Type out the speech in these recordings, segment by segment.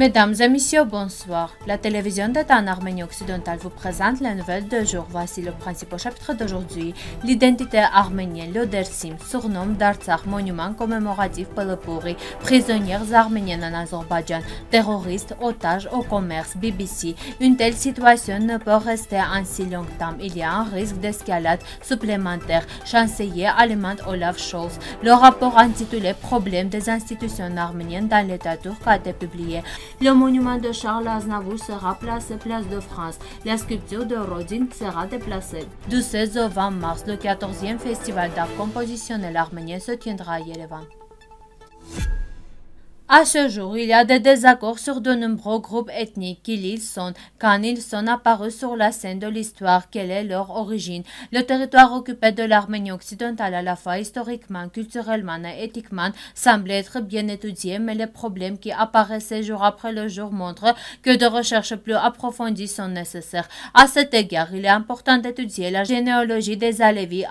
Mesdames et messieurs, bonsoir. La télévision d'État en Arménie occidentale vous présente la nouvelle de jour. Voici le principal chapitre d'aujourd'hui. L'identité arménienne, le Dersim, surnom d'Artsakh, monument commémoratif pourri, prisonnières arméniennes en Azerbaïdjan, terroristes, otages au commerce, BBC. Une telle situation ne peut rester ainsi longtemps. Il y a un risque d'escalade supplémentaire. Chancelier allemand Olaf Scholz. Le rapport intitulé Problème des institutions arméniennes dans l'État turc a été publié. Le monument de Charles Aznavour sera placé place de France. La sculpture de Rodin sera déplacée. Du 16 au 20 mars, le 14e festival d'art compositionnel arménien se tiendra à Yerevan. À ce jour, il y a des désaccords sur de nombreux groupes ethniques qui sont quand ils sont apparus sur la scène de l'histoire, quelle est leur origine. Le territoire occupé de l'Arménie occidentale à la fois historiquement, culturellement et éthiquement semble être bien étudié, mais les problèmes qui apparaissent jour après le jour montrent que des recherches plus approfondies sont nécessaires. À cet égard, il est important d'étudier la généalogie des Alevis,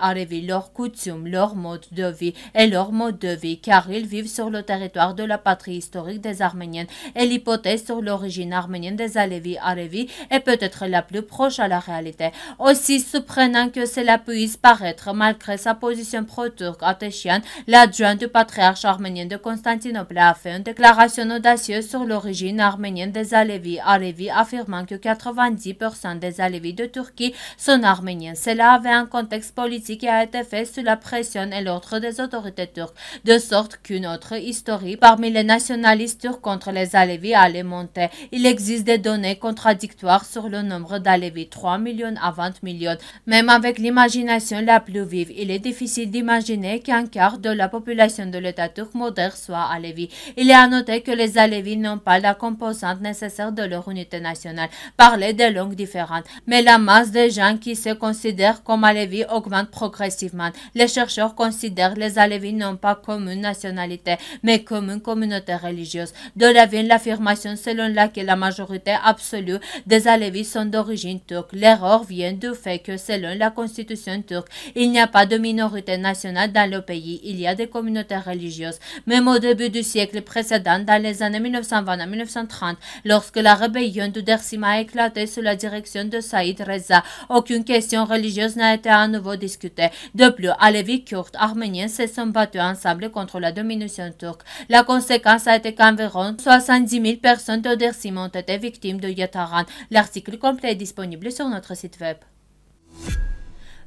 leurs coutumes, leur mode de vie et leur mode de vie, car ils vivent sur le territoire de la patrie historique des Arméniens et l'hypothèse sur l'origine arménienne des Alevis Arevi est peut-être la plus proche à la réalité. Aussi surprenant que cela puisse paraître, malgré sa position pro-turque Atechian, l'adjoint du patriarche arménien de Constantinople a fait une déclaration audacieuse sur l'origine arménienne des Alevis Arevi, affirmant que 90% des Alevis de Turquie sont arméniens. Cela avait un contexte politique et a été fait sous la pression et l'ordre des autorités turques, de sorte qu'une autre histoire parmi les nations nationalistes contre les Alévis allait monter. Il existe des données contradictoires sur le nombre d'Alévis, 3 millions à 20 millions. Même avec l'imagination la plus vive, il est difficile d'imaginer qu'un quart de la population de l'État turc moderne soit Alévi. Il est à noter que les Alevis n'ont pas la composante nécessaire de leur unité nationale, parler des langues différentes. Mais la masse des gens qui se considèrent comme Alevis augmente progressivement. Les chercheurs considèrent les Alevis non pas comme une nationalité, mais comme une communauté religieuses. religieuse. De là vient l'affirmation selon laquelle la majorité absolue des Alevis sont d'origine turque. L'erreur vient du fait que selon la constitution turque, il n'y a pas de minorité nationale dans le pays. Il y a des communautés religieuses. Même au début du siècle précédent, dans les années 1920 à 1930, lorsque la rébellion de Dersim a éclaté sous la direction de Saïd Reza, aucune question religieuse n'a été à nouveau discutée. De plus, Alevis, kurdes arméniens se sont battus ensemble contre la domination turque. La conséquence été qu'environ 70 000 personnes de Dersim ont été victimes de Yataran. L'article complet est disponible sur notre site web.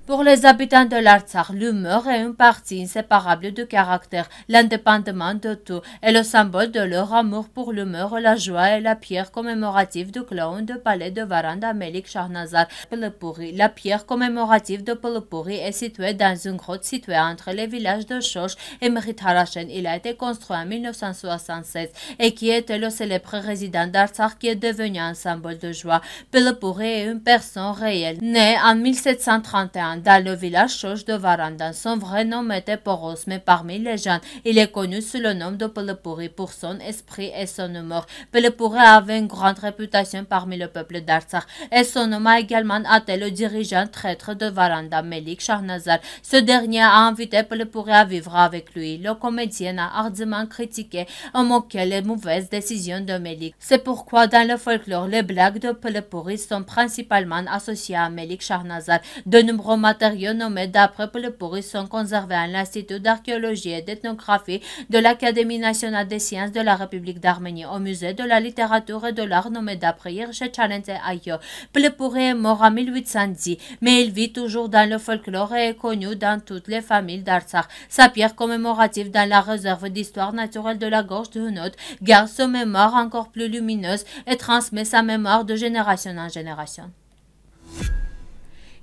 Pour les habitants de l'Artsakh, l'humeur est une partie inséparable du caractère, l'indépendement de tout, est le symbole de leur amour pour l'humeur, la joie et la pierre commémorative du clown de palais de Varanda Melik Shahnazar Pelopouri. La pierre commémorative de Pelopouri est située dans une grotte située entre les villages de Shosh et Harashen. Il a été construit en 1976 et qui était le célèbre résident d'Artsakh qui est devenu un symbole de joie. Pelopouri est une personne réelle, née en 1731 dans le village Choche de Varanda, son vrai nom était Poros, mais parmi les gens, il est connu sous le nom de Pelepuri pour son esprit et son humour. Pelepuri avait une grande réputation parmi le peuple d'Artsakh et son nom a également été le dirigeant traître de Varanda, Melik Shahnazar. Ce dernier a invité Pelepuri à vivre avec lui. Le comédien a hardiment critiqué en moquant les mauvaises décisions de Melik. C'est pourquoi dans le folklore, les blagues de Pelepuri sont principalement associées à Melik Shahnazar. De nombreux matériaux nommés d'après Plepourri sont conservés à l'Institut d'archéologie et d'ethnographie de l'Académie nationale des sciences de la République d'Arménie, au musée de la littérature et de l'art nommé d'après Chalente Ayo. Plepourri est mort en 1810, mais il vit toujours dans le folklore et est connu dans toutes les familles d'Artsakh. Sa pierre commémorative dans la réserve d'histoire naturelle de la gorge de Hunot garde son mémoire encore plus lumineuse et transmet sa mémoire de génération en génération.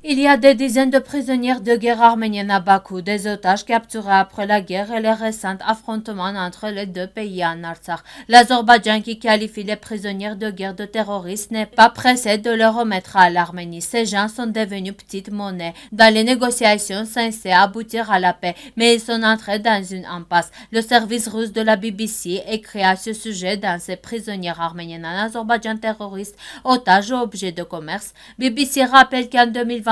Il y a des dizaines de prisonniers de guerre arméniennes à Bakou, des otages capturés après la guerre et les récents affrontements entre les deux pays en Artsakh. L'Azerbaïdjan qui qualifie les prisonnières de guerre de terroristes n'est pas pressé de les remettre à l'Arménie. Ces gens sont devenus petite monnaie. Dans les négociations censées aboutir à la paix, mais ils sont entrés dans une impasse. Le service russe de la BBC écrit à ce sujet dans ses prisonniers arméniennes en Azerbaïdjan terroristes, otages ou objets de commerce. BBC rappelle qu'en 2020,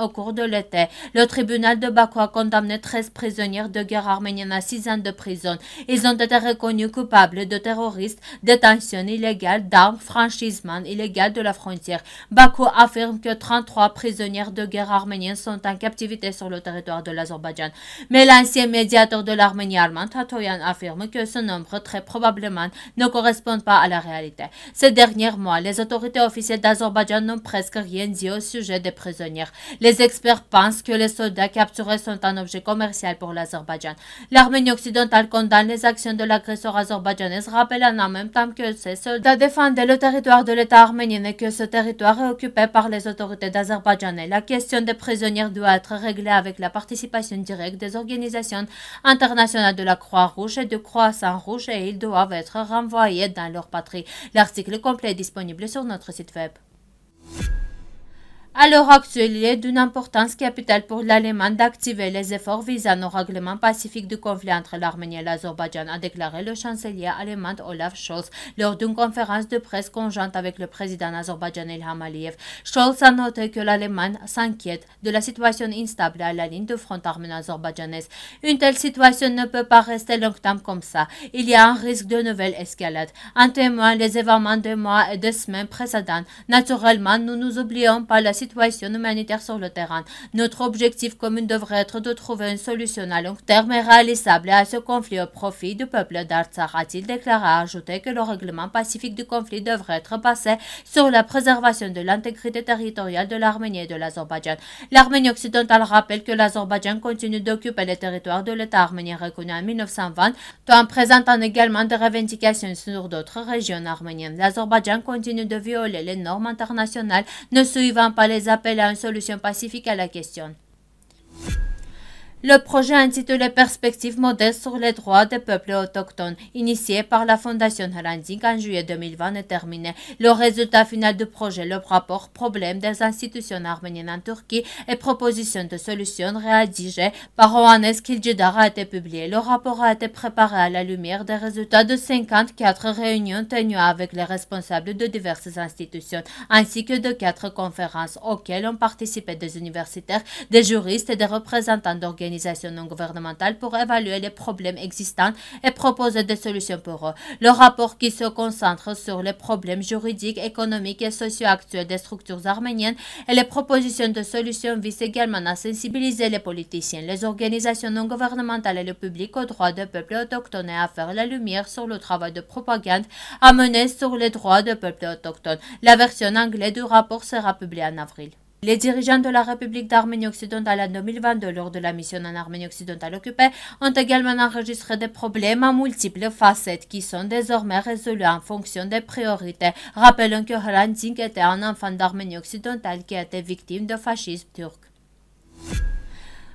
au cours de l'été. Le tribunal de Bakou a condamné 13 prisonniers de guerre arménienne à 6 ans de prison. Ils ont été reconnus coupables de terroristes, détention illégale d'armes, franchissement illégal de la frontière. Bakou affirme que 33 prisonniers de guerre arméniens sont en captivité sur le territoire de l'Azerbaïdjan. Mais l'ancien médiateur de l'Arménie allemande, Tatoyan, affirme que ce nombre très probablement ne correspond pas à la réalité. Ces derniers mois, les autorités officielles d'Azerbaïdjan n'ont presque rien dit au sujet des prisonniers. Les experts pensent que les soldats capturés sont un objet commercial pour l'Azerbaïdjan. L'Arménie occidentale condamne les actions de l'agresseur azerbaïdjanais, rappelant en même temps que ces soldats défendaient le territoire de l'État arménien et que ce territoire est occupé par les autorités d'Azerbaïdjan. La question des prisonniers doit être réglée avec la participation directe des organisations internationales de la Croix-Rouge et de Croissant-Rouge et ils doivent être renvoyés dans leur patrie. L'article complet est disponible sur notre site web. À l'heure actuelle, il est d'une importance capitale pour l'Allemagne d'activer les efforts visant au règlement pacifique du conflit entre l'Arménie et l'Azerbaïdjan, a déclaré le chancelier allemand Olaf Scholz lors d'une conférence de presse conjointe avec le président azerbaïdjan Ilham Aliyev. Scholz a noté que l'Allemagne s'inquiète de la situation instable à la ligne de front armée azerbaïdjanaise Une telle situation ne peut pas rester longtemps comme ça. Il y a un risque de nouvelle escalade. En témoin, les événements de mois et de semaines précédentes. Naturellement, nous nous oublions pas la situation situation humanitaire sur le terrain. Notre objectif commun devrait être de trouver une solution à long terme et réalisable à ce conflit au profit du peuple d'Artsakh, a-t-il déclaré, ajouté que le règlement pacifique du conflit devrait être basé sur la préservation de l'intégrité territoriale de l'Arménie et de l'Azerbaïdjan. L'Arménie occidentale rappelle que l'Azerbaïdjan continue d'occuper les territoires de l'État arménien reconnu en 1920, tout en présentant également des revendications sur d'autres régions arméniennes. L'Azerbaïdjan continue de violer les normes internationales, ne suivant pas les les appels à une solution pacifique à la question. Le projet intitulé Perspectives modestes sur les droits des peuples autochtones, initié par la Fondation Haranzing en juillet 2020, est terminé. Le résultat final du projet, le rapport Problèmes des institutions arméniennes en Turquie et propositions de solutions rédigées par Oanes Kiljidar a été publié. Le rapport a été préparé à la lumière des résultats de 54 réunions tenues avec les responsables de diverses institutions, ainsi que de quatre conférences auxquelles ont participé des universitaires, des juristes et des représentants d'organisations organisations non gouvernementales pour évaluer les problèmes existants et proposer des solutions pour eux. Le rapport qui se concentre sur les problèmes juridiques, économiques et sociaux actuels des structures arméniennes et les propositions de solutions visent également à sensibiliser les politiciens, les organisations non gouvernementales et le public aux droits des peuples autochtones et à faire la lumière sur le travail de propagande à mener sur les droits des peuples autochtones. La version anglaise du rapport sera publiée en avril. Les dirigeants de la République d'Arménie occidentale en 2022 lors de la mission en Arménie occidentale occupée ont également enregistré des problèmes à multiples facettes qui sont désormais résolus en fonction des priorités. Rappelons que Hrant était un enfant d'Arménie occidentale qui était victime de fascisme turc.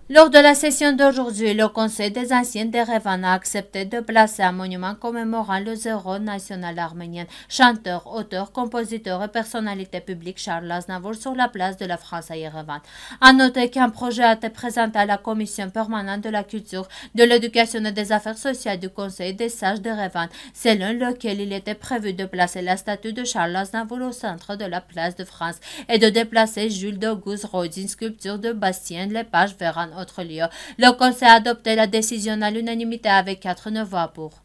Lors de la session d'aujourd'hui, le Conseil des anciens d'Erevan a accepté de placer un monument commémorant le zéro national arménien, chanteur, auteur, compositeur et personnalité publique Charles Aznavour sur la place de la France à Erevan. À noter qu'un projet a été présenté à la Commission permanente de la culture, de l'éducation et des affaires sociales du Conseil des sages d'Erevan, selon lequel il était prévu de placer la statue de Charles Aznavour au centre de la place de France et de déplacer Jules d'Auguste Rodin, sculpture de Bastien Lepage véran autre lieu. Le Conseil a adopté la décision à l'unanimité avec neuf voix pour.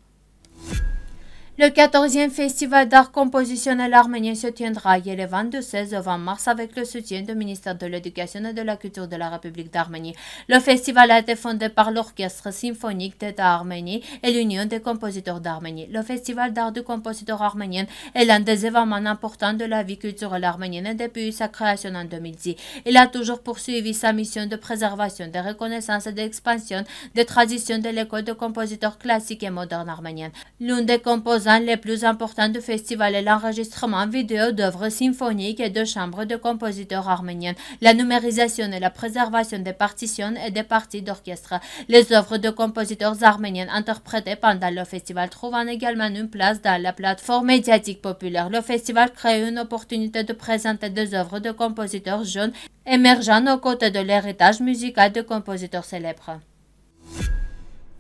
Le 14e Festival d'art compositionnel arménien se tiendra hier le 22 16 au mars avec le soutien du ministère de l'Éducation et de la Culture de la République d'Arménie. Le festival a été fondé par l'Orchestre symphonique d'État arménien et l'Union des compositeurs d'Arménie. Le festival d'art du compositeur arménien est l'un des événements importants de la vie culturelle arménienne depuis sa création en 2010. Il a toujours poursuivi sa mission de préservation, de reconnaissance et d'expansion des traditions de l'école de compositeurs classiques et modernes arméniennes. L'un des les plus importants du festival est l'enregistrement vidéo d'œuvres symphoniques et de chambres de compositeurs arméniens, la numérisation et la préservation des partitions et des parties d'orchestre. Les œuvres de compositeurs arméniens interprétées pendant le festival trouvent également une place dans la plateforme médiatique populaire. Le festival crée une opportunité de présenter des œuvres de compositeurs jeunes émergeant aux côtés de l'héritage musical de compositeurs célèbres.